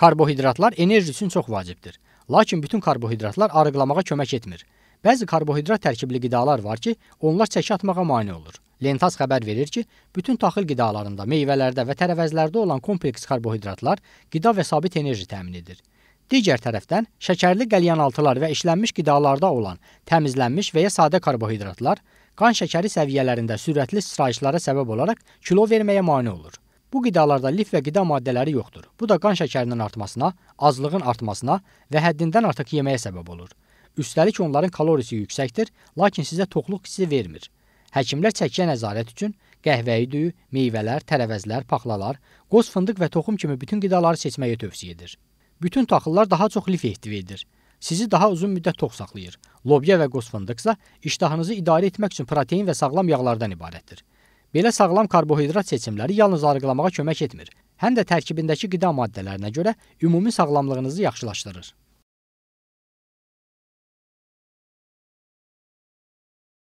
Karbohidratlar enerji üçün çox vacibdir. Lakin bütün karbohidratlar arıqlamağa kömək etmir. Bəzi karbohidrat tərkibli qidalar var ki, onlar çəki atmağa mane olur. Lentas xəbər verir ki, bütün taxıl qidalarında, meyvələrdə və tərəvəzlərdə olan kompleks karbohidratlar qida və sabit enerji təmin edir. Digər tərəfdən, şəkərli qəlyanaltılar və işlənmiş qidalarda olan təmizlənmiş və ya sadə karbohidratlar qan şəkəri səviyyələrində sürətli sıçrayışlara səbəb olaraq kilo verməyə mane olur. Bu qidalarda lif və qida maddələri yoxdur. Bu da qan şəkərinin artmasına, azlığın artmasına və həddindən artıq yeməyə səbəb olur. Üstəlik onların kalorisi yüksəkdir, lakin sizə toxluq hissi vermir. Həkimlər çəkiyə nəzarət üçün qəhvəyi düyü, meyvələr, tərəvəzlər, paxlalar, qoz fındıq və toxum kimi bütün qidaları seçməyi tövsiyə edir. Bütün taxıllar daha çox lif ehtiva edir. Sizi daha uzun müddət tox saxlayır. Lobya və qoz fındıqsa iştahınızı idarə etmək üçün protein və sağlam yağlardan ibarətdir. Belə sağlam karbohidrat seçimləri yalnız arıqlamağa kömək etmir, həm də tərkibindəki qida maddələrinə görə ümumi sağlamlığınızı yaxşılaşdırır.